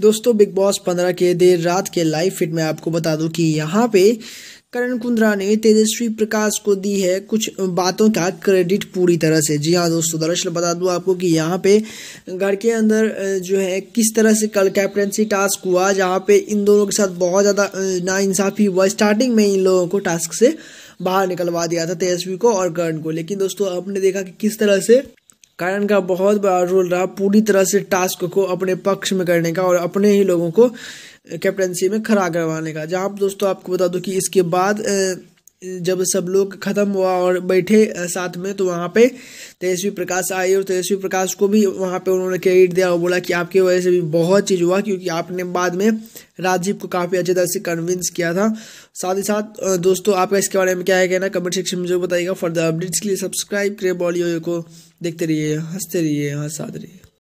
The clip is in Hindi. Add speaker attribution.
Speaker 1: दोस्तों बिग बॉस पंद्रह के देर रात के लाइव फिट में आपको बता दूं कि यहाँ पे करण कुंद्रा ने तेजस्वी प्रकाश को दी है कुछ बातों का क्रेडिट पूरी तरह से जी हाँ दोस्तों दरअसल बता दूं आपको कि यहाँ पे घर के अंदर जो है किस तरह से कल कैप्टनसी टास्क हुआ जहाँ पे इन दोनों के साथ बहुत ज़्यादा नाइंसाफ़ी हुआ स्टार्टिंग में इन लोगों को टास्क से बाहर निकलवा दिया था तेजस्वी को और करण को लेकिन दोस्तों आपने देखा कि किस तरह से कारण का बहुत बड़ा रोल रहा पूरी तरह से टास्क को अपने पक्ष में करने का और अपने ही लोगों को कैप्टनसी में खड़ा करवाने का जहाँ दोस्तों आपको बता दूँ कि इसके बाद जब सब लोग ख़त्म हुआ और बैठे साथ में तो वहाँ पे तेजस्वी प्रकाश आए और तेजस्वी प्रकाश को भी वहाँ पे उन्होंने क्रेडिट दिया और बोला कि आपकी वजह से भी बहुत चीज़ हुआ क्योंकि आपने बाद में राजीव को काफ़ी अच्छी तरह से कन्विंस किया था साथ ही साथ दोस्तों आपका इसके बारे में क्या है कहना कमेंट सेक्शन में जरूर बताइएगा फर्दर अपडेट्स के लिए सब्सक्राइब करें बॉलीवुड को देखते रहिए हंसते रहिए हंसाते रहिए